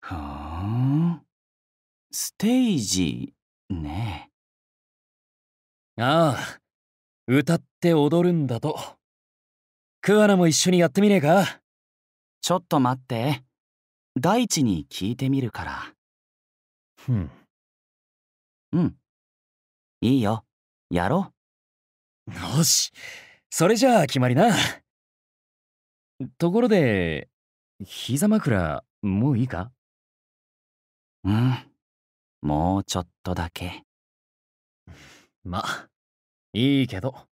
ふん。ステージねああ、歌って踊るんだと。桑名も一緒にやってみねえかちょっと待って。大地に聞いてみるから。ふん。うん。いいよ。やろう。よし。それじゃあ決まりな。ところで、膝枕、もういいかうん、もうちょっとだけ。ま、あいいけど。